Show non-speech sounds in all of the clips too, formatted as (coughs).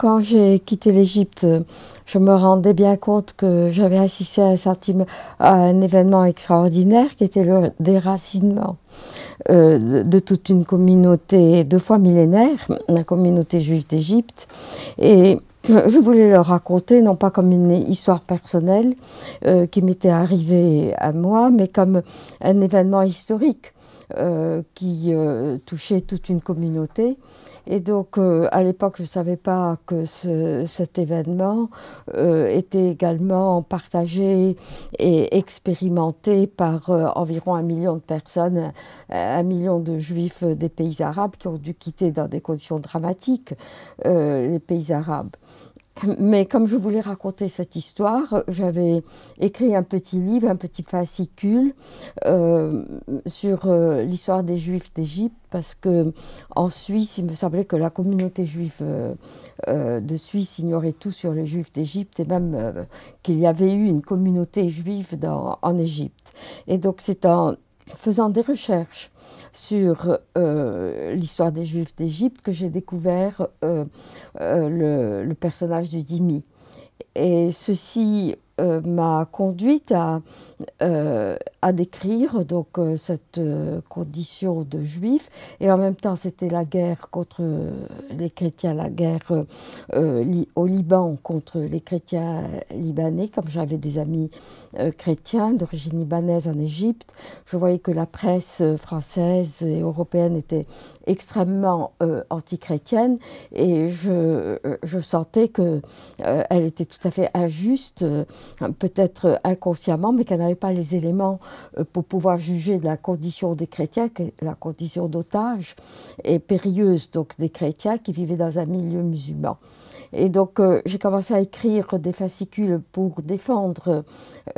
quand j'ai quitté l'Égypte, je me rendais bien compte que j'avais assisté à un, événement extraordinaire qui était le déracinement euh, de, toute une communauté deux fois millénaire, la communauté juive d'Égypte. Et je voulais le raconter, non pas comme une histoire personnelle euh, qui m'était arrivée à moi, mais comme un événement historique euh, qui touchait toute une communauté. Et donc, euh, à l'époque, je ne savais pas que cet événement euh, était également partagé et expérimenté par euh, environ un million de personnes, un million de juifs des pays arabes qui ont dû quitter dans des conditions dramatiques les pays arabes. Mais comme je voulais raconter cette histoire, j'avais écrit un petit livre, un petit fascicule euh, sur euh, l'histoire des Juifs d'Égypte, parce que en Suisse, il me semblait que la communauté juive euh, de Suisse ignorait tout sur les Juifs d'Égypte et même qu'il y avait eu une communauté juive en Égypte. Et donc c'est en faisant des recherches sur euh, l'histoire des Juifs d'Égypte que j'ai découvert euh, euh, le, le, personnage du Dimi. Et ceci euh, m'a conduite à, euh, à décrire donc euh, cette condition de juif et en même temps c'était la guerre contre les chrétiens, la guerre au Liban contre les chrétiens libanais. Comme j'avais des amis chrétiens d'origine libanaise en Égypte, je voyais que la presse française et européenne était extrêmement anti euh, antichrétienne et je, sentais qu'elle euh, était tout à fait injuste, euh, peut-être inconsciemment, mais qu'elle n'avait pas les éléments pour pouvoir juger de la condition des chrétiens, la condition d'otage est périlleuse donc des chrétiens qui vivaient dans un milieu musulman. Et donc, euh, j'ai commencé à écrire des fascicules pour défendre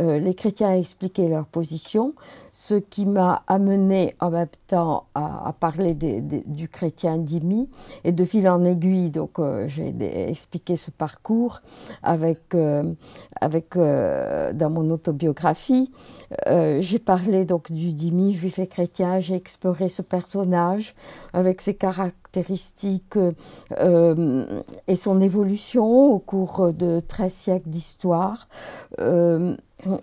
euh, les chrétiens et expliquer leur position, ce qui m'a amené en même temps à, parler du chrétien Dimi. Et de fil en aiguille, donc, euh, j'ai expliqué ce parcours avec, avec, dans mon autobiographie. j'ai parlé donc du Dimi, juif et chrétien, j'ai exploré ce personnage avec ses caractères euh, euh, et son évolution au cours de 13 siècles d'histoire. Euh,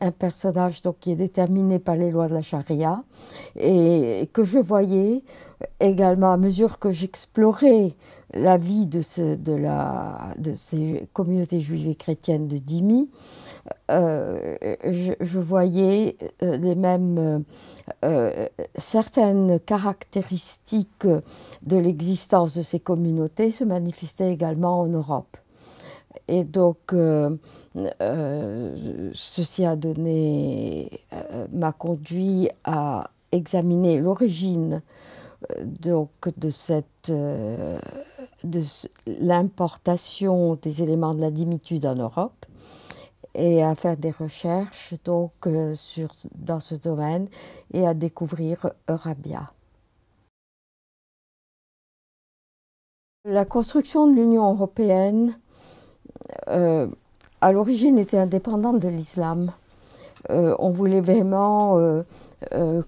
un personnage donc, qui est déterminé par les lois de la charia et que je voyais également à mesure que j'explorais la vie de, de ces communautés juives et chrétiennes de Dimi, euh, je, voyais euh, les mêmes euh, certaines caractéristiques de l'existence de ces communautés se manifestaient également en Europe. Et donc, ceci a donné, m'a conduit à examiner l'origine donc de cette de l'importation des éléments de la dimitude en Europe et à faire des recherches donc, euh, sur, dans ce domaine et à découvrir Eurabia. La construction de l'Union européenne euh, à l'origine était indépendante de l'islam. Euh, on voulait vraiment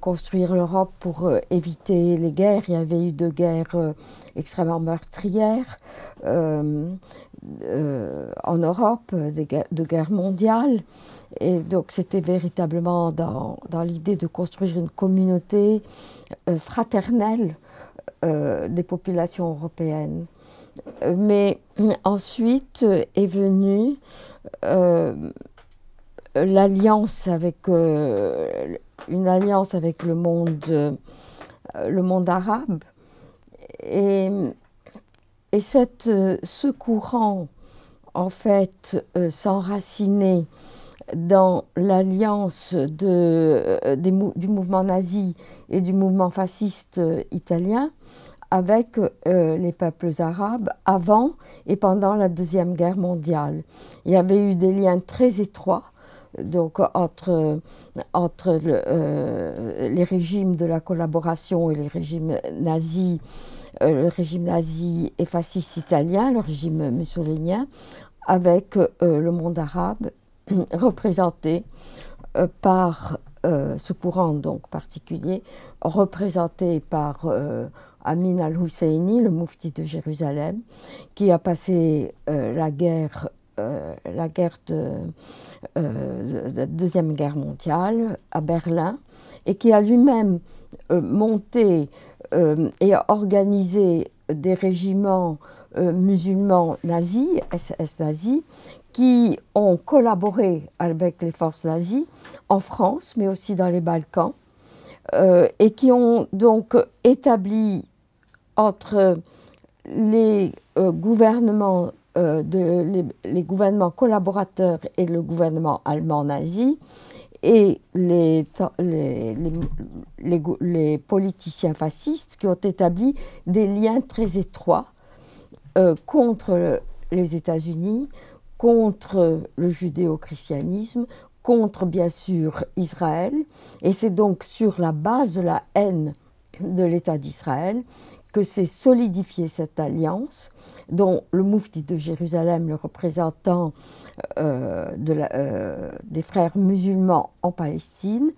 construire l'Europe pour éviter les guerres. Il y avait eu deux guerres extrêmement meurtrières. Euh, en Europe de guerre mondiale. Et donc c'était véritablement dans, dans l'idée de construire une communauté euh, fraternelle euh, des populations européennes. Mais ensuite est venue l'alliance avec une alliance avec le monde, le monde arabe et et euh, ce courant, en fait, euh, s'enracinait dans l'alliance euh, du mouvement nazi et du mouvement fasciste italien avec les peuples arabes avant et pendant la Deuxième Guerre mondiale. Il y avait eu des liens très étroits donc entre, entre euh, les régimes de la collaboration et les régimes nazis, euh, le régime nazi et fasciste italien, le régime mussolinien, avec euh, le monde arabe (clears throat) représenté par ce courant donc particulier, représenté par Amin al-Husseini, le moufti de Jérusalem, qui a passé la guerre euh, la guerre de, la euh, Deuxième Guerre mondiale à Berlin et qui a lui-même euh, monté et organisé des régiments musulmans nazis, SS nazis, qui ont collaboré avec les forces nazies en France, mais aussi dans les Balkans, et qui ont donc établi entre les gouvernements euh, de, les, gouvernements collaborateurs et le gouvernement allemand nazi et les, politiciens fascistes qui ont établi des liens très étroits euh, contre les États-Unis, contre le judéo-christianisme, contre bien sûr Israël. Et c'est donc sur la base de la haine de l'État d'Israël que c'est solidifier cette alliance, dont le Moufti de Jérusalem, le représentant euh, euh, des frères musulmans en Palestine,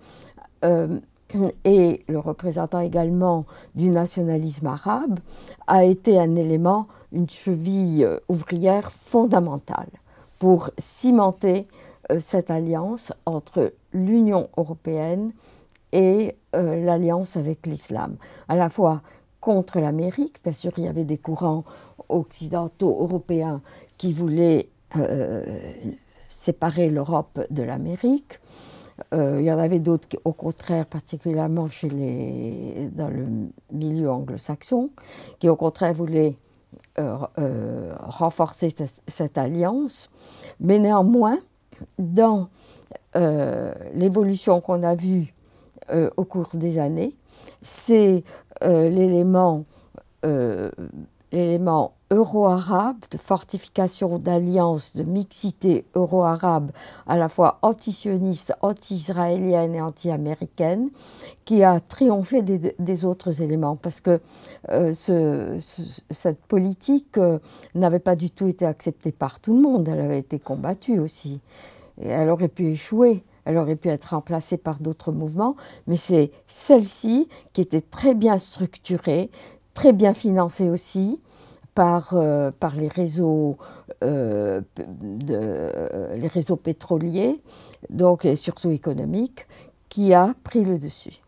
euh, et le représentant également du nationalisme arabe, a été un élément, une cheville ouvrière fondamentale pour cimenter cette alliance entre l'Union européenne et l'alliance avec l'islam, à la fois contre l'Amérique. Bien sûr, il y avait des courants occidentaux européens qui voulaient euh, séparer l'Europe de l'Amérique. Euh, il y en avait d'autres, au contraire, particulièrement chez les, dans le milieu anglo-saxon, qui au contraire voulaient euh, renforcer cette, cette, alliance. Mais néanmoins, dans l'évolution qu'on a vue au cours des années, c'est euh, euh, l'élément euro-arabe, de fortification d'alliance, de mixité euro-arabe, à la fois anti antisioniste, anti-israélienne et anti-américaine, qui a triomphé des, autres éléments, parce que euh, cette politique n'avait pas du tout été acceptée par tout le monde, elle avait été combattue aussi, et elle aurait pu échouer elle aurait pu être remplacée par d'autres mouvements, mais c'est celle-ci qui était très bien structurée, très bien financée aussi par, euh, euh, euh, les, réseaux, pétroliers, donc et surtout économiques, qui a pris le dessus.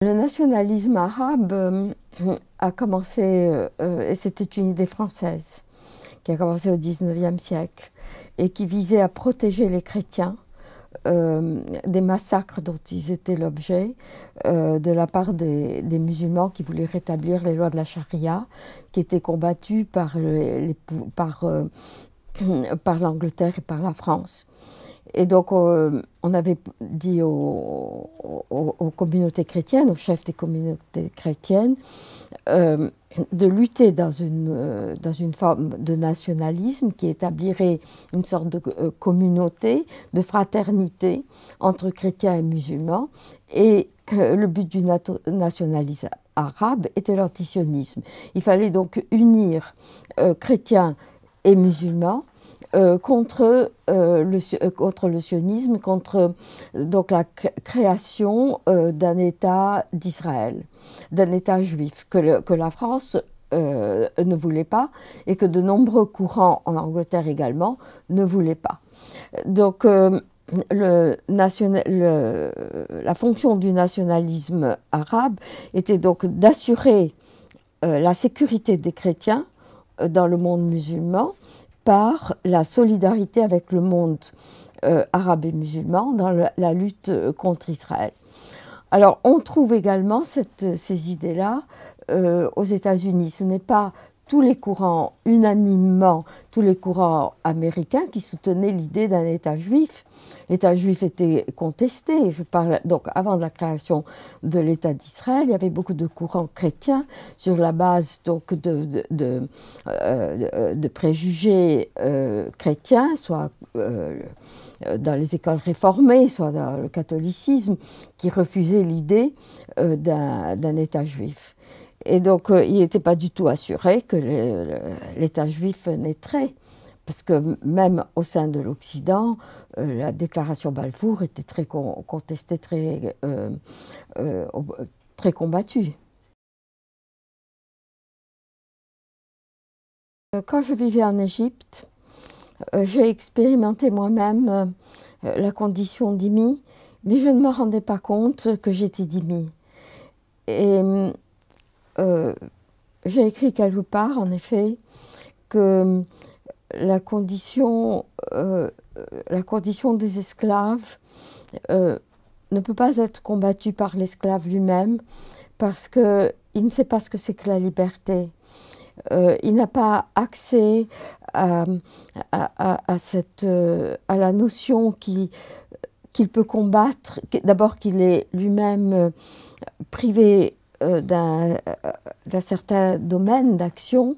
Le nationalisme arabe a commencé, et c'était une idée française, qui a commencé au XIXe siècle et qui visait à protéger les chrétiens euh, des massacres dont ils étaient l'objet euh, de la part des, musulmans qui voulaient rétablir les lois de la charia, qui étaient combattues par, les, euh, (clears throat) par, l'Angleterre et par la France. Et donc, on avait dit aux communautés chrétiennes, aux chefs des communautés chrétiennes, euh, de lutter dans une, euh, dans une forme de nationalisme qui établirait une sorte de euh, communauté, de fraternité entre chrétiens et musulmans. Et le but du nationalisme arabe était l'antisionisme. Il fallait donc unir chrétiens et musulmans euh, contre, euh, le, euh, contre le sionisme, contre donc la création d'un État d'Israël, d'un État juif que, que la France ne voulait pas et que de nombreux courants en Angleterre également ne voulaient pas. Donc le national, la fonction du nationalisme arabe était donc d'assurer la sécurité des chrétiens dans le monde musulman par la solidarité avec le monde euh, arabe et musulman dans la, lutte euh, contre Israël. Alors on trouve également euh, ces idées-là aux États-Unis. Ce n'est pas tous les courants, unanimement, tous les courants américains qui soutenaient l'idée d'un État juif. L'État juif était contesté. Je parle donc avant la création de l'État d'Israël, il y avait beaucoup de courants chrétiens sur la base donc de, euh, préjugés euh, chrétiens, soit euh, dans les écoles réformées, soit dans le catholicisme, qui refusaient l'idée d'un État juif. Et donc, euh, il n'était pas du tout assuré que l'État juif naîtrait. Parce que même au sein de l'Occident, euh, la déclaration Balfour était très contestée, très, euh, très combattue. Quand je vivais en Égypte, j'ai expérimenté moi-même la condition d'IMI, mais je ne me rendais pas compte que j'étais d'IMI. Et hum, euh, j'ai écrit quelque part, en effet, que euh, la condition, euh, la condition des esclaves ne peut pas être combattue par l'esclave lui-même parce que qu'il ne sait pas ce que c'est que la liberté. il n'a pas accès à, cette, à la notion qu'il peut combattre, d'abord qu'il est lui-même privé euh, euh, euh, d'un certain domaine d'action,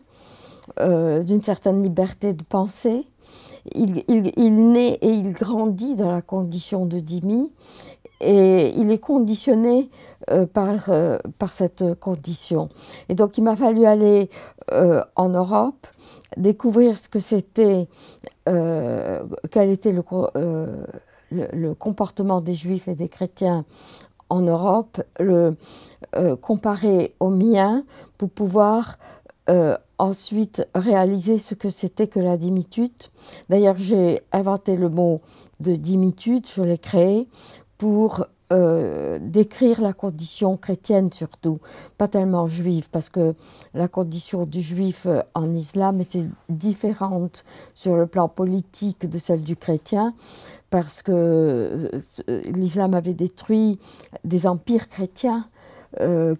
d'une certaine liberté de pensée. Il, il, il, naît et il grandit dans la condition de Dimi et il est conditionné par, par cette condition. Et donc il m'a fallu aller en Europe, découvrir ce que c'était, quel était le, le, le, comportement des juifs et des chrétiens en Europe, le, euh, comparer au mien, pour pouvoir euh, ensuite réaliser ce que c'était que la dimitude. D'ailleurs, j'ai inventé le mot de dimitude, je l'ai créé pour euh, décrire la condition chrétienne surtout, pas tellement juive, parce que la condition du juif en islam était différente sur le plan politique de celle du chrétien parce que euh, euh, l'islam avait détruit des empires chrétiens euh,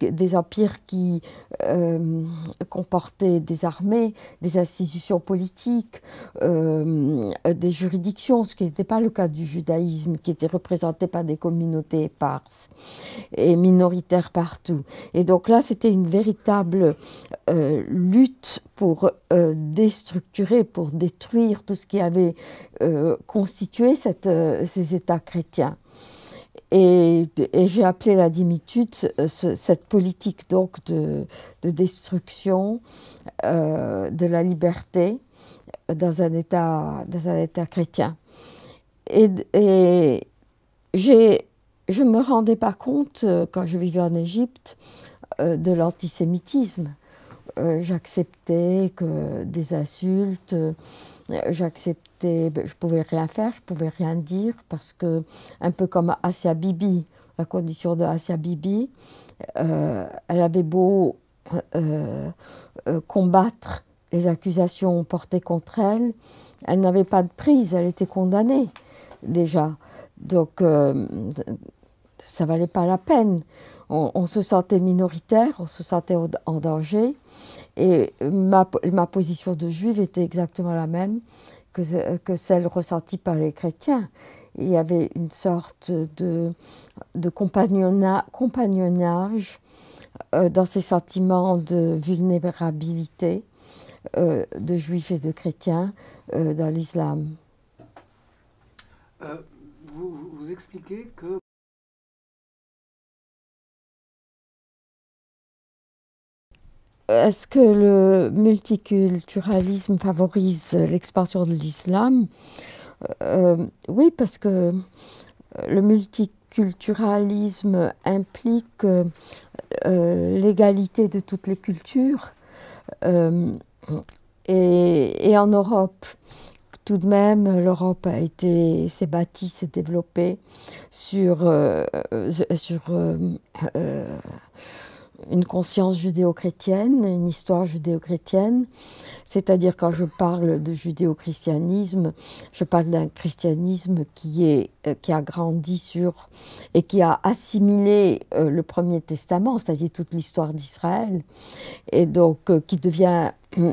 des empires qui euh, comportaient des armées, des institutions politiques, euh, des juridictions, ce qui n'était pas le cas du judaïsme, qui était représenté par des communautés éparses et minoritaires partout. Et donc là, c'était une véritable lutte pour déstructurer, pour détruire tout ce qui avait constitué ces États chrétiens. Et, j'ai appelé la dimitude euh, cette politique donc de, destruction euh, de la liberté euh, dans un État, dans un état chrétien. Et, je ne me rendais pas compte, quand je vivais en Égypte, de l'antisémitisme. J'acceptais que des insultes j'acceptais, ben, je pouvais rien faire, je pouvais rien dire parce que un peu comme Asia Bibi, la condition de Asia Bibi, euh, elle avait beau euh, euh, combattre les accusations portées contre elle, elle n'avait pas de prise, elle était condamnée déjà, donc ça valait pas la peine on, se sentait minoritaire, on se sentait en danger. Et ma, position de juive était exactement la même que, celle ressentie par les chrétiens. Il y avait une sorte de, compagnonnage euh, dans ces sentiments de vulnérabilité euh, de juifs et de chrétiens euh, dans l'islam. vous, expliquez que est-ce que le multiculturalisme favorise l'expansion de l'islam euh, Oui, parce que euh, le multiculturalisme implique euh, l'égalité de toutes les cultures. et, en Europe, tout de même, l'Europe a été, s'est bâtie, s'est développée sur, sur une conscience judéo-chrétienne, une histoire judéo-chrétienne. C'est-à-dire quand je parle de judéo-christianisme, je parle d'un christianisme qui est euh, qui a grandi sur et qui a assimilé euh, le Premier Testament, c'est-à-dire toute l'histoire d'Israël, et donc euh, qui devient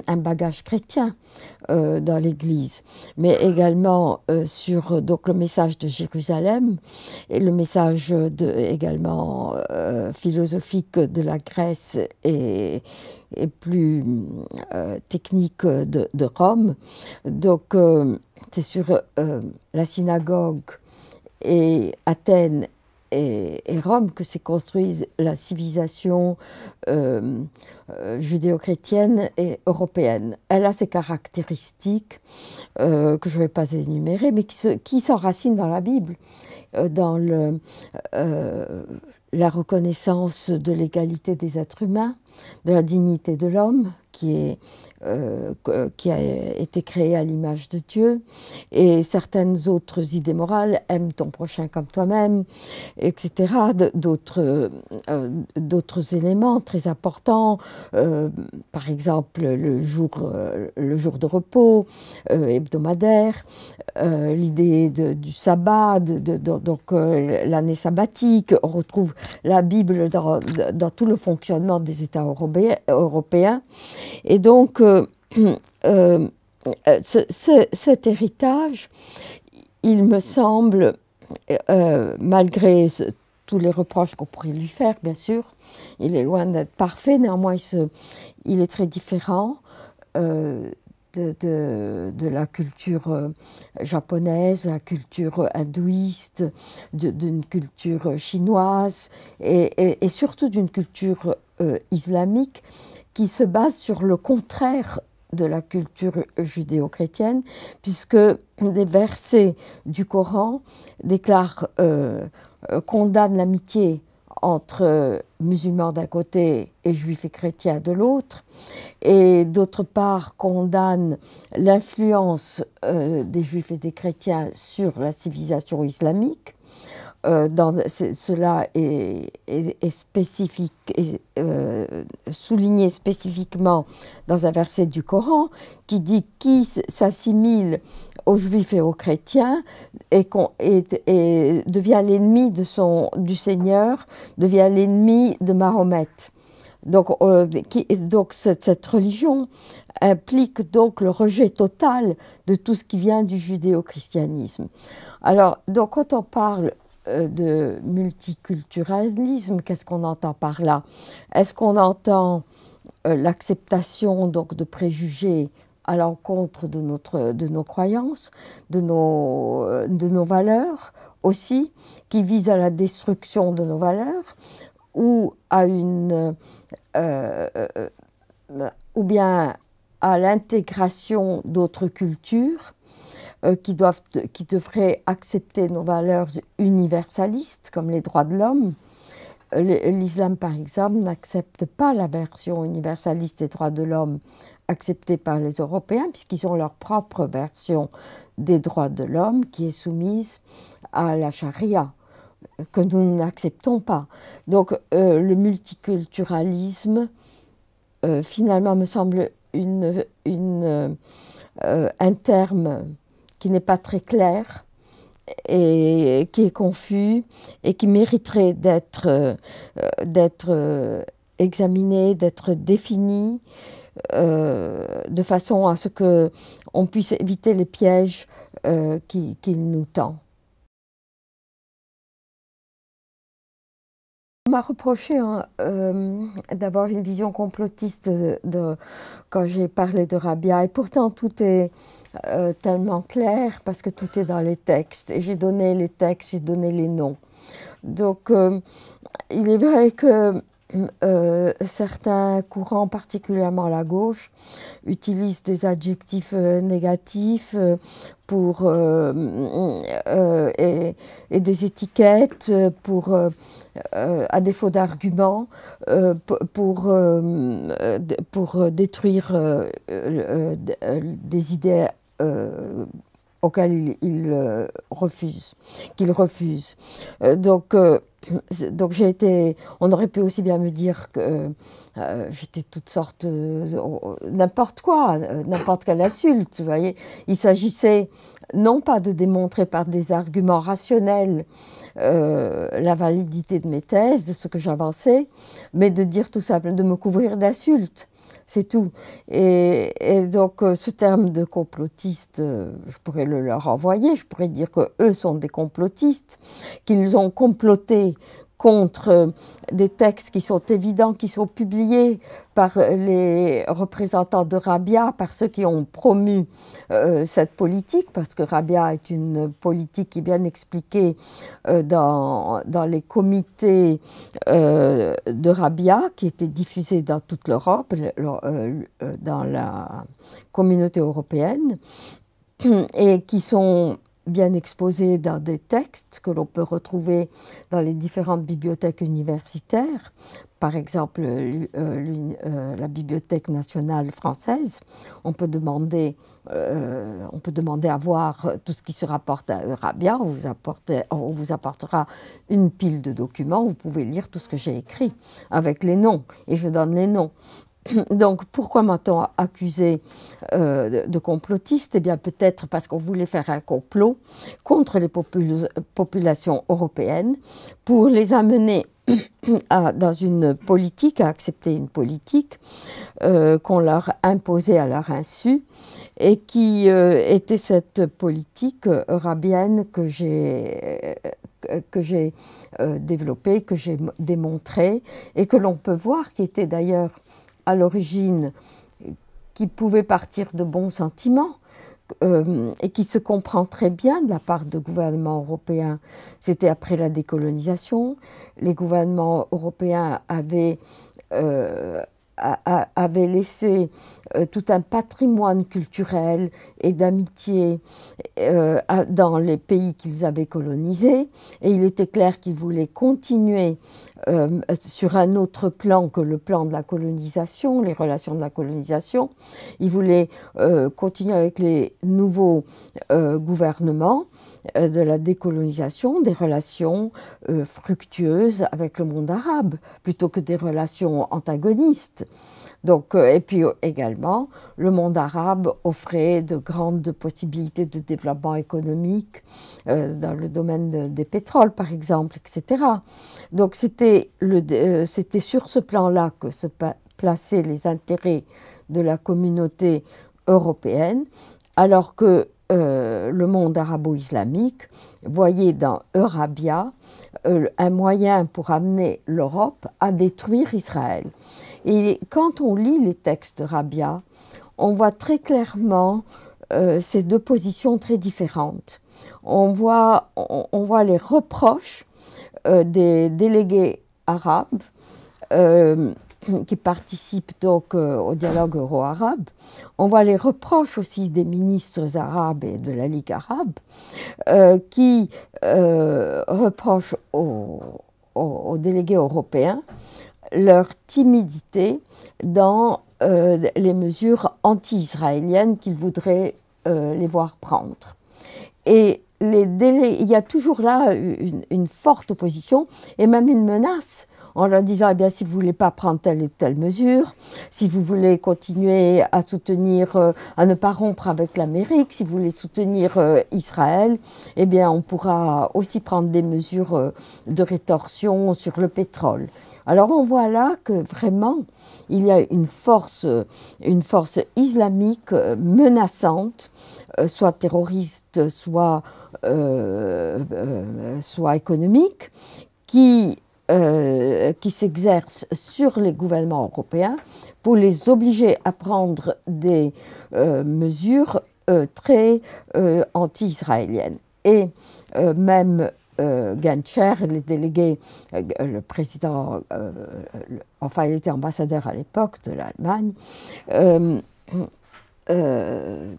un bagage chrétien dans l'Église, mais également sur donc le message de Jérusalem et le message de, également philosophique de la Grèce et, plus technique de, de, Rome. Donc c'est sur la synagogue et Athènes et, Rome que s'est construite la civilisation euh, euh, judéo-chrétienne et européenne. Elle a ses caractéristiques euh, que je ne vais pas énumérer, mais qui s'enracinent dans la Bible, dans le, la reconnaissance de l'égalité des êtres humains, de la dignité de l'homme, qui est euh, qui a été créé à l'image de Dieu, et certaines autres idées morales, aime ton prochain comme toi-même, etc., d'autres euh, d'autres éléments très importants, euh, par exemple le jour, le jour de repos hebdomadaire, l'idée du sabbat, de, donc l'année sabbatique, on retrouve la Bible dans, dans, tout le fonctionnement des États européens, et donc euh, euh, ce, cet héritage, il me semble, euh, malgré tous les reproches qu'on pourrait lui faire, bien sûr, il est loin d'être parfait, néanmoins il, se, il est très différent de, de, la culture japonaise, la culture hindouiste, d'une culture chinoise et, et surtout d'une culture islamique qui se base sur le contraire de la culture judéo-chrétienne, puisque des versets du Coran déclarent, euh, condamnent l'amitié entre euh, musulmans d'un côté et juifs et chrétiens de l'autre, et d'autre part condamne l'influence euh, des juifs et des chrétiens sur la civilisation islamique. Euh, dans, cela est, spécifique, euh, souligné spécifiquement dans un verset du Coran qui dit qui s'assimile aux juifs et aux chrétiens et, et devient l'ennemi de son, du Seigneur, devient l'ennemi de Mahomet. Donc, euh, donc cette, religion implique donc le rejet total de tout ce qui vient du judéo-christianisme. Alors, donc quand on parle euh, de multiculturalisme. Qu'est-ce qu'on entend par là Est-ce qu'on entend euh, l'acceptation donc de préjugés à l'encontre de, notre, de nos croyances, euh, de nos, valeurs aussi, qui visent à la destruction de nos valeurs ou à une ou bien à l'intégration d'autres cultures euh, qui, doivent, qui devraient accepter nos valeurs universalistes, comme les droits de l'homme. Euh, l'islam, par exemple, n'accepte pas la version universaliste des droits de l'homme acceptée par les Européens, puisqu'ils ont leur propre version des droits de l'homme qui est soumise à la charia, euh, que nous n'acceptons pas. Donc le multiculturalisme, finalement, me semble une, un terme qui n'est pas très clair et qui est confus et qui mériterait d'être euh, d'être euh, examiné, d'être défini euh, de façon à ce que on puisse éviter les pièges qu'il qui nous tend. On m'a reproché hein, d'avoir une vision complotiste quand j'ai parlé de Rabia, et pourtant tout est, euh, tellement clair parce que tout est dans les textes. Et j'ai donné les textes, j'ai donné les noms. Donc, euh, il est vrai que euh, certains courants, particulièrement la gauche, utilisent des adjectifs négatifs et, et, des étiquettes pour, à défaut d'arguments pour, pour détruire des idées euh, auquel il, euh, refuse, qu'il refuse. Euh, donc, donc j'ai été, on aurait pu aussi bien me dire que j'étais toutes sortes, n'importe quoi, n'importe quelle insulte, vous voyez. Il s'agissait non pas de démontrer par des arguments rationnels la validité de mes thèses, de ce que j'avançais, mais de dire tout simplement, de me couvrir d'insultes. C'est tout. Et, donc, euh, ce terme de complotiste, euh, je pourrais le leur envoyer. Je pourrais dire que eux sont des complotistes, qu'ils ont comploté contre euh, des textes qui sont évidents, qui sont publiés par euh, les représentants de Rabia, par ceux qui ont promu euh, cette politique, parce que Rabia est une politique qui est bien expliquée dans, dans, les comités de Rabia, qui étaient diffusés dans toute l'Europe, dans la communauté européenne, et qui sont bien exposé dans des textes que l'on peut retrouver dans les différentes bibliothèques universitaires, par exemple euh, euh, la Bibliothèque nationale française. On peut demander, euh, on peut demander à voir tout ce qui se rapporte à Eurabia. vous, on vous apportera une pile de documents. Vous pouvez lire tout ce que j'ai écrit avec les noms. Et je donne les noms (coughs) Donc pourquoi m'a-t-on accusé euh, de, complotiste Eh bien peut-être parce qu'on voulait faire un complot contre les populations européennes pour les amener (coughs) à, dans une politique, à accepter une politique euh, qu'on leur imposait à leur insu et qui euh, était cette politique arabienne que j'ai que j'ai développée, que j'ai démontrée et que l'on peut voir, qui était d'ailleurs à l'origine qui pouvait partir de bons sentiments euh, et qui se comprend très bien de la part de gouvernements européens. C'était après la décolonisation. Les gouvernements européens avaient, euh, laissé euh, tout un patrimoine culturel et d'amitié dans les pays qu'ils avaient colonisés. Et il était clair qu'ils voulaient continuer euh, sur un autre plan que le plan de la colonisation, les relations de la colonisation. Il voulait euh, continuer avec les nouveaux euh, gouvernements de la décolonisation, des relations fructueuses avec le monde arabe, plutôt que des relations antagonistes. Donc, euh, et puis euh, également, le monde arabe offrait de grandes possibilités de développement économique euh, dans le domaine des pétroles, par exemple, etc. Donc c'était sur ce plan-là que se plaçaient les intérêts de la communauté européenne, alors que le monde arabo-islamique voyait dans Eurabia un moyen pour amener l'Europe à détruire Israël. Et quand on lit les textes de Rabia, on voit très clairement euh, ces deux positions très différentes. On voit, on, voit les reproches euh, des délégués arabes euh, qui participent donc au dialogue euro-arabe. On voit les reproches aussi des ministres arabes et de la Ligue arabe qui reprochent aux délégués européens leur timidité dans euh, les mesures anti-israéliennes qu'ils voudraient euh, les voir prendre. Et les délais, il y a toujours là une, forte opposition et même une menace en leur disant, eh bien, si vous voulez pas prendre telle et telle mesure, si vous voulez continuer à soutenir, euh, à ne pas rompre avec l'Amérique, si vous voulez soutenir Israël, eh bien, on pourra aussi prendre des mesures de rétorsion sur le pétrole. Alors on voit là que vraiment, il y a une force, une force islamique euh, menaçante, euh, soit terroriste, soit, euh, soit économique, qui, qui s'exerce sur les gouvernements européens pour les obliger à prendre des mesures très anti-israéliennes. Et même euh, Gantcher, les délégués, euh, le président, euh, enfin il était ambassadeur à l'époque de l'Allemagne, euh, euh,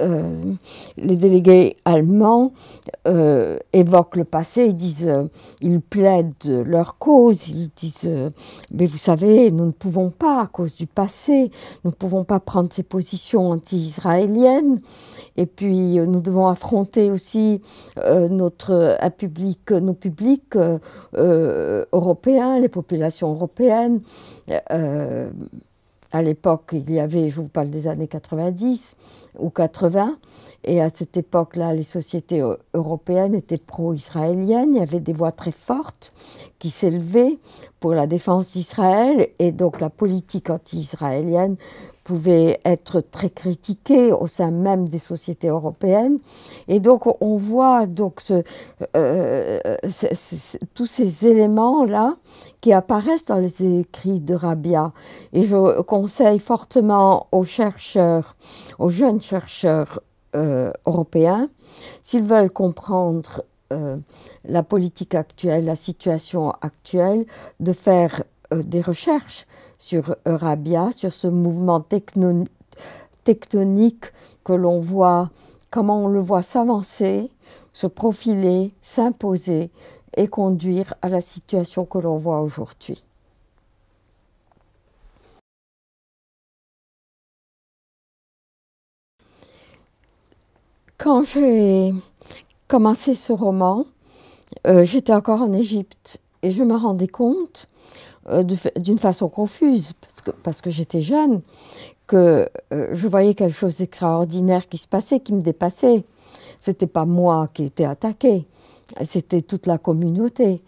euh, les délégués allemands euh, évoquent le passé, ils disent, ils plaident leur cause, ils disent, mais vous savez, nous ne pouvons pas à cause du passé, nous ne pouvons pas prendre ces positions anti-israéliennes, et puis nous devons affronter aussi notre public, nos publics européens, les populations européennes à l'époque, il y avait, je vous parle des années 90 ou 80, et à cette époque-là, les sociétés européennes étaient pro-israéliennes, il y avait des voix très fortes qui s'élevaient pour la défense d'Israël, et donc la politique anti-israélienne pouvait être très critiqué au sein même des sociétés européennes. Et donc on voit donc euh, tous ces éléments-là qui apparaissent dans les écrits de Rabia. Et je conseille fortement aux chercheurs, aux jeunes chercheurs euh, européens, s'ils veulent comprendre euh, la politique actuelle, la situation actuelle, de faire des recherches sur Eurabia, sur ce mouvement tectonique que l'on voit, comment on le voit s'avancer, se profiler, s'imposer et conduire à la situation que l'on voit aujourd'hui. Quand j'ai commencé ce roman, euh, j'étais encore en Égypte et je me rendais compte euh, d'une façon confuse, parce que, parce que j'étais jeune, que euh, je voyais quelque chose d'extraordinaire qui se passait, qui me dépassait. C'était pas moi qui étais attaqué, c'était toute la communauté.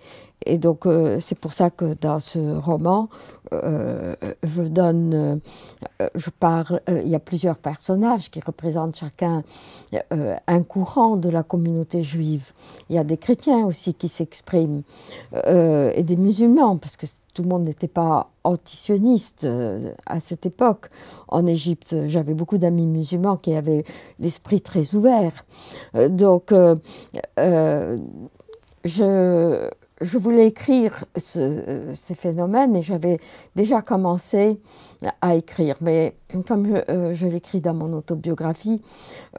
Et donc, euh, c'est pour ça que dans ce roman, euh, je donne, euh, je parle, il y a plusieurs personnages qui représentent chacun un courant de la communauté juive. Il y a des chrétiens aussi qui s'expriment et des musulmans, parce que tout le monde n'était pas antisioniste à cette époque. En Égypte, j'avais beaucoup d'amis musulmans qui avaient l'esprit très ouvert. donc, je je voulais écrire ce, euh, ces phénomènes et j'avais déjà commencé à écrire. Mais comme je, euh, l'écris dans mon autobiographie,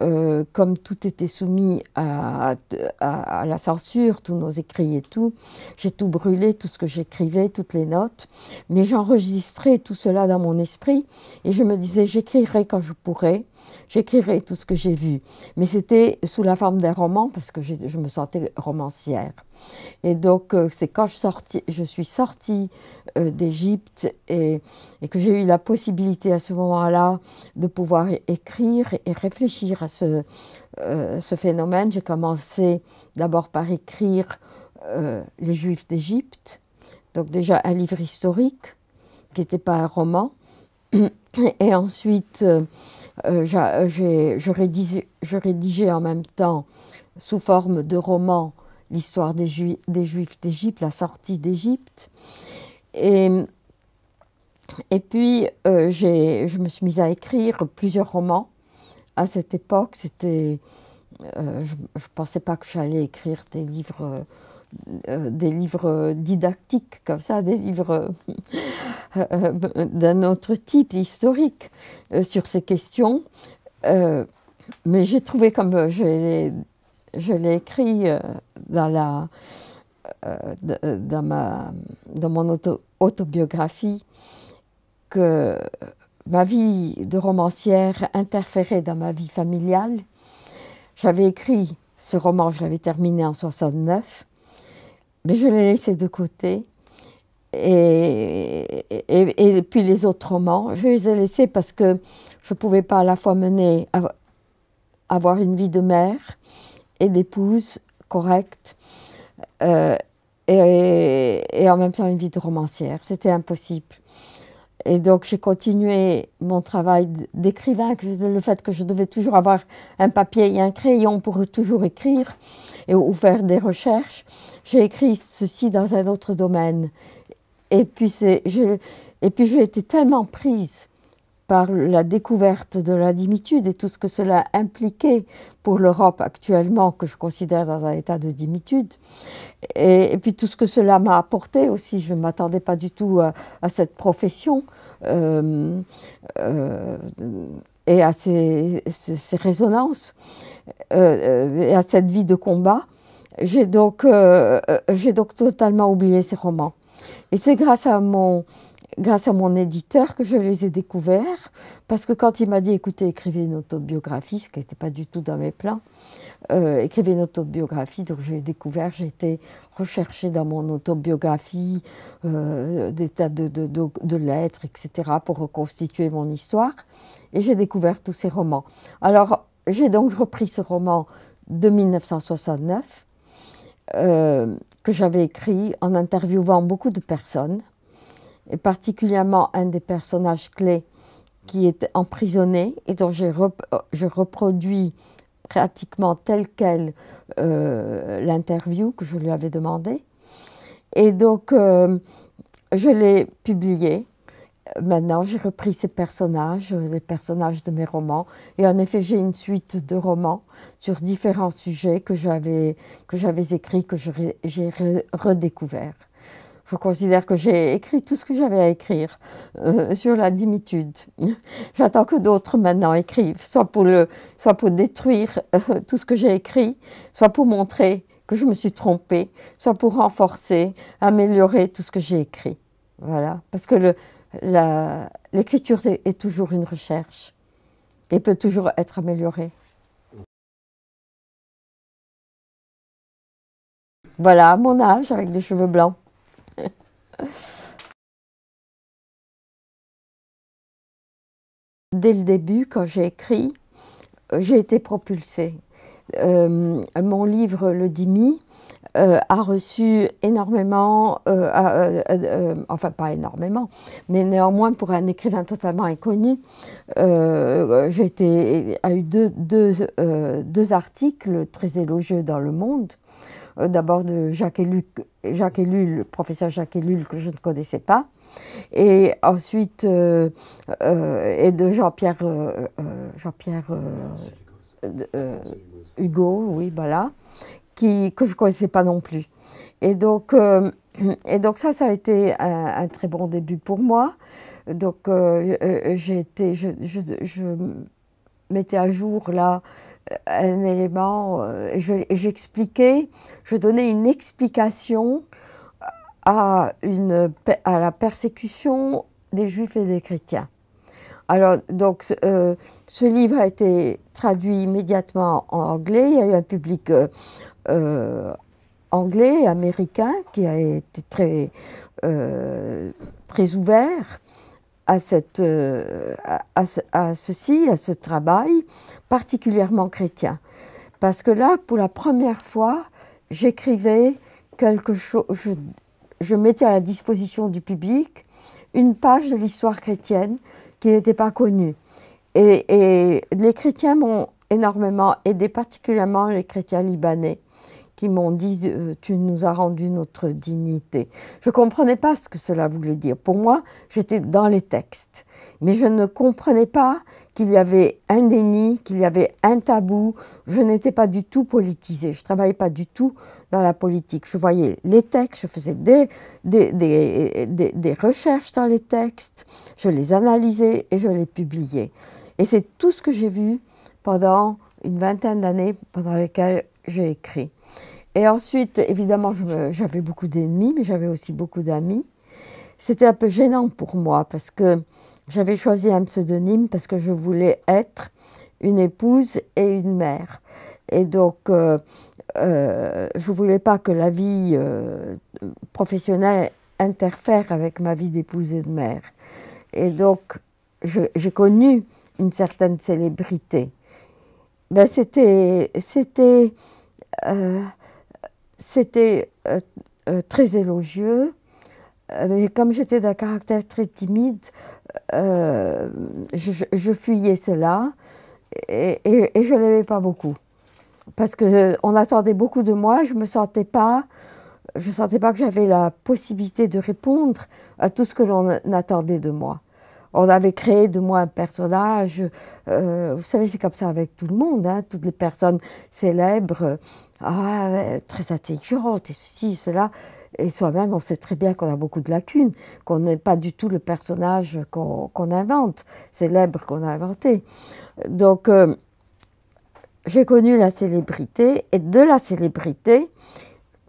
euh, comme tout était soumis à, la censure, tous nos écrits et tout, j'ai tout brûlé, tout ce que j'écrivais, toutes les notes. Mais j'enregistrais tout cela dans mon esprit et je me disais, j'écrirai quand je pourrai, j'écrirai tout ce que j'ai vu. Mais c'était sous la forme d'un roman parce que je, me sentais romancière. Et donc, euh, c'est quand je, je suis sortie d'Égypte et, que j'ai eu la possibilité à ce moment-là de pouvoir écrire et réfléchir à euh, ce, phénomène, j'ai commencé d'abord par écrire euh, Les Juifs d'Égypte, donc déjà un livre historique qui n'était pas un roman. Et ensuite, euh, je, rédigeais, en même temps, sous forme de roman, l'histoire des, des Juifs d'Égypte, la sortie d'Égypte. Et et puis, euh, je me suis mise à écrire plusieurs romans. À cette époque, euh, je ne pensais pas que j'allais écrire des livres, euh, des livres didactiques comme ça, des livres (laughs) d'un autre type, historique, sur ces questions. mais j'ai trouvé, comme je l'ai écrit dans, la, dans, ma, dans mon autobiographie, que ma vie de romancière interférait dans ma vie familiale. J'avais écrit ce roman, je l'avais terminé en 69, mais je l'ai laissé de côté. Et, et, puis les autres romans, je les ai laissés parce que je ne pouvais pas à la fois mener, avoir une vie de mère et d'épouse correcte, euh, et, et en même temps une vie de romancière. C'était impossible. Et donc j'ai continué mon travail d'écrivain, le fait que je devais toujours avoir un papier et un crayon pour toujours écrire et, ou faire des recherches. J'ai écrit ceci dans un autre domaine. Et puis, et puis j'ai été tellement prise par la découverte de la dimitude et tout ce que cela impliquait pour l'Europe actuellement, que je considère dans un état de dimitude. Et, puis tout ce que cela m'a apporté aussi, je ne m'attendais pas du tout à, cette profession. Euh, euh, et à ces, résonances, euh, et à cette vie de combat, j'ai donc, donc totalement oublié ces romans. Et c'est grâce à mon, grâce à mon éditeur que je les ai découverts, parce que quand il m'a dit, écoutez, écrivez une autobiographie, ce qui n'était pas du tout dans mes plans, euh, écrivez une autobiographie, donc j'ai découvert, j'ai été rechercher dans mon autobiographie euh, des tas de, de, de, lettres, etc., pour reconstituer mon histoire, et j'ai découvert tous ces romans. Alors, j'ai donc repris ce roman de 1969, euh, que j'avais écrit en interviewant beaucoup de personnes, et particulièrement un des personnages clés qui est emprisonné et dont j'ai je reproduis pratiquement tel quel euh, l'interview que je lui avais demandé. Et donc, euh, je l'ai publié. Maintenant, j'ai repris ces personnages, les personnages de mes romans. Et en effet, j'ai une suite de romans sur différents sujets que j'avais écrits, que j'ai redécouverts je considère que j'ai écrit tout ce que j'avais à écrire euh, sur la dimitude. (laughs) J'attends que d'autres maintenant écrivent, soit pour, le, soit pour détruire euh, tout ce que j'ai écrit, soit pour montrer que je me suis trompée, soit pour renforcer, améliorer tout ce que j'ai écrit. Voilà, parce que l'écriture est, est toujours une recherche et peut toujours être améliorée. Voilà, mon âge, avec des cheveux blancs. Dès le début, quand j'ai écrit, euh, j'ai été propulsée. Euh, mon livre Le Dimi euh, a reçu énormément, enfin pas énormément, mais néanmoins pour un écrivain totalement inconnu, j'ai a eu deux articles très élogieux dans le monde. Euh, d'abord de Jacques Ellul, Jacques Ellul, le professeur Jacques Ellul que je ne connaissais pas, et ensuite euh, euh, et de Jean-Pierre Jean-Pierre Hugo, oui, là, qui que je connaissais pas non plus. Et donc et donc ça, ça a été un, très bon début pour moi. Donc j'ai été je mettait à jour là euh, un élément, euh, j'expliquais, je, donnais une explication à, une, à la persécution des juifs et des chrétiens. Alors, donc, euh, ce livre a été traduit immédiatement en anglais. Il y a eu un public anglais, américain, qui a été très, très ouvert à, cette, euh, à, ceci, à ce travail particulièrement chrétien. Parce que là, pour la première fois, j'écrivais quelque chose, je, mettais à la disposition du public une page de l'histoire chrétienne qui n'était pas connue. Et, et les chrétiens m'ont énormément aidé, particulièrement les chrétiens libanais, qui m'ont dit euh, Tu nous as rendu notre dignité. Je ne comprenais pas ce que cela voulait dire. Pour moi, j'étais dans les textes. Mais je ne comprenais pas qu'il y avait un déni, qu'il y avait un tabou. Je n'étais pas du tout politisée. Je ne travaillais pas du tout dans la politique. Je voyais les textes, je faisais des, des, des, des recherches dans les textes, je les analysais et je les publiais. Et c'est tout ce que j'ai vu pendant une vingtaine d'années pendant lesquelles j'ai écrit. Et ensuite, évidemment, j'avais beaucoup d'ennemis, mais j'avais aussi beaucoup d'amis. C'était un peu gênant pour moi parce que j'avais choisi un pseudonyme parce que je voulais être une épouse et une mère. Et donc, euh, euh, je ne voulais pas que la vie euh, professionnelle interfère avec ma vie d'épouse et de mère. Et donc, j'ai connu une certaine célébrité ben, c'était c'était euh, c'était euh, euh, très élogieux mais comme j'étais d'un caractère très timide je, fuyais cela et, je ne je l'aimais pas beaucoup parce que on attendait beaucoup de moi je me sentais pas je sentais pas que j'avais la possibilité de répondre à tout ce que l'on attendait de moi on avait créé de moi un personnage. Euh, vous savez, c'est comme ça avec tout le monde, hein. toutes les personnes célèbres, ah, très intelligentes, et ceci, cela. Et soi-même, on sait très bien qu'on a beaucoup de lacunes, qu'on n'est pas du tout le personnage qu'on invente, célèbre qu'on a inventé. Donc, euh, j'ai connu la célébrité, et de la célébrité,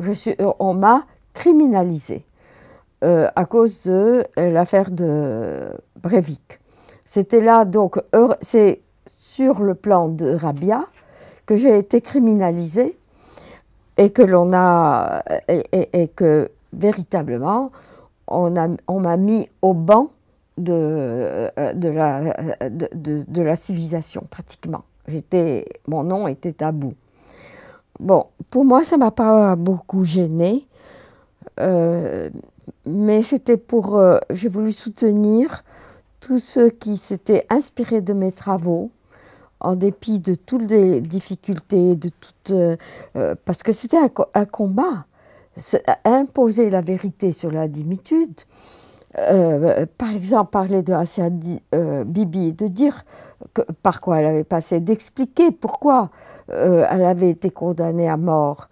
je suis, euh, on m'a criminalisée. Euh, à cause de euh, l'affaire de Breivik. C'était là, donc, c'est sur le plan de Rabia que j'ai été criminalisée et que l'on a, et, que véritablement, on m'a on mis au banc de, euh, de, la, de, la civilisation, pratiquement. J'étais, mon nom était tabou. Bon, pour moi, ça ne m'a pas beaucoup gênée. Euh, mais c'était pour, euh, j'ai voulu soutenir tous ceux qui s'étaient inspirés de mes travaux, en dépit de toutes les difficultés, de toutes, euh, euh, parce que c'était un, combat. imposer la vérité sur la dimitude, par exemple, parler de Hassia Bibi, de dire par quoi elle avait passé, d'expliquer pourquoi euh, elle avait été condamnée à mort.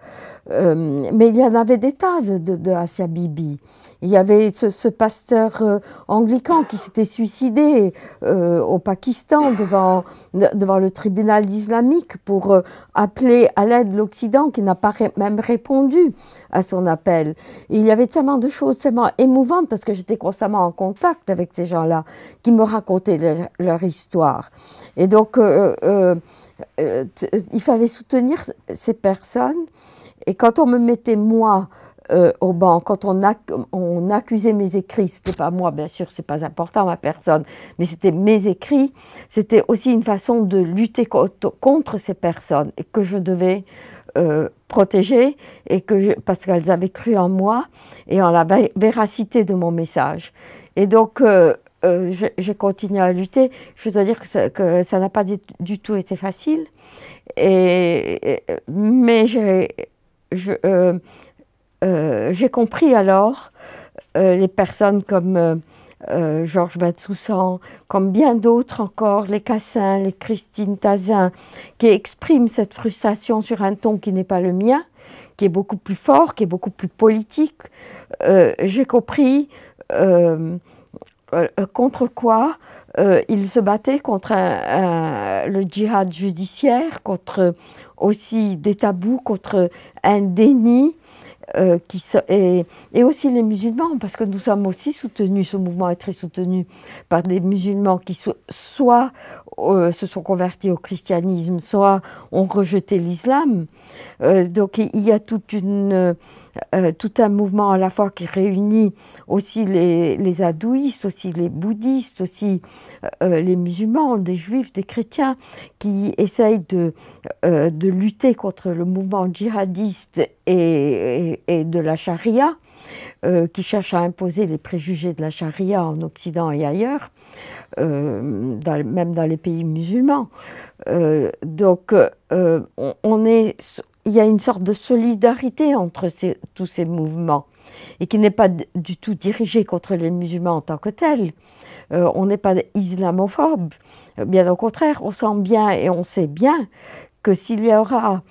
Euh, mais il y en avait des tas de, de, Bibi. Il y avait ce, pasteur euh, anglican qui s'était suicidé au Pakistan devant, devant le tribunal islamique pour appeler à l'aide l'Occident qui n'a pas même répondu à son appel. Il y avait tellement de choses tellement émouvantes parce que j'étais constamment en contact avec ces gens-là qui me racontaient leur, leur histoire. Et donc, euh, euh, il fallait soutenir ces personnes. Et quand on me mettait moi euh, au banc, quand on, accusait mes écrits, c'était pas moi, bien sûr, c'est pas important ma personne, mais c'était mes écrits. C'était aussi une façon de lutter contre, ces personnes et que je devais protéger et que parce qu'elles avaient cru en moi et en la véracité de mon message. Et donc, euh, j'ai continué à lutter. Je dois dire que ça, n'a pas du tout été facile. Et, mais j'ai euh, euh, compris alors les personnes comme Georges Batsoussan, comme bien d'autres encore, les Cassins, les Christine Tazin, qui expriment cette frustration sur un ton qui n'est pas le mien, qui est beaucoup plus fort, qui est beaucoup plus politique. j'ai compris euh, euh, contre quoi euh, il se battait contre le djihad judiciaire, contre aussi des tabous, contre un déni. qui et, aussi les musulmans, parce que nous sommes aussi soutenus, ce mouvement est très soutenu par des musulmans qui so, soit euh, se sont convertis au christianisme, soit ont rejeté l'islam. Euh, donc il y a toute une, euh, tout un mouvement à la fois qui réunit aussi les, les aussi les bouddhistes, aussi les musulmans, des juifs, des chrétiens, qui essayent de, de lutter contre le mouvement djihadiste et, et de la charia. qui cherche à imposer les préjugés de la charia en Occident et ailleurs. Euh, même dans les pays musulmans. Euh, donc, euh, on, est, il y a une sorte de solidarité entre tous ces mouvements et qui n'est pas du tout dirigée contre les musulmans en tant que tels. on n'est pas islamophobe. Bien au contraire, on sent bien et on sait bien que s'il y aura,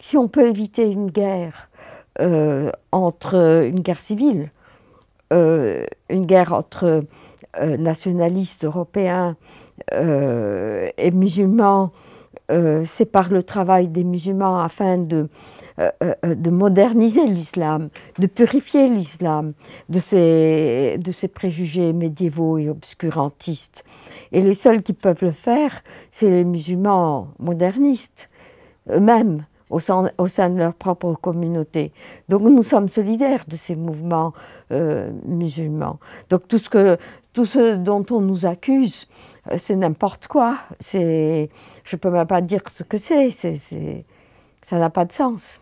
si on peut éviter une guerre entre une guerre civile euh, une guerre entre euh, nationalistes européens euh, et musulmans, c'est par le travail des musulmans afin de, de moderniser l'islam, de purifier l'islam de de ses préjugés médiévaux et obscurantistes. Et les seuls qui peuvent le faire, c'est les musulmans modernistes eux-mêmes au sein, de leur propre communauté. Donc nous sommes solidaires de ces mouvements euh, musulmans. Donc tout ce, que, tout ce dont on nous accuse, euh, c'est n'importe quoi. Je ne peux même pas dire ce que c'est. Ça n'a pas de sens.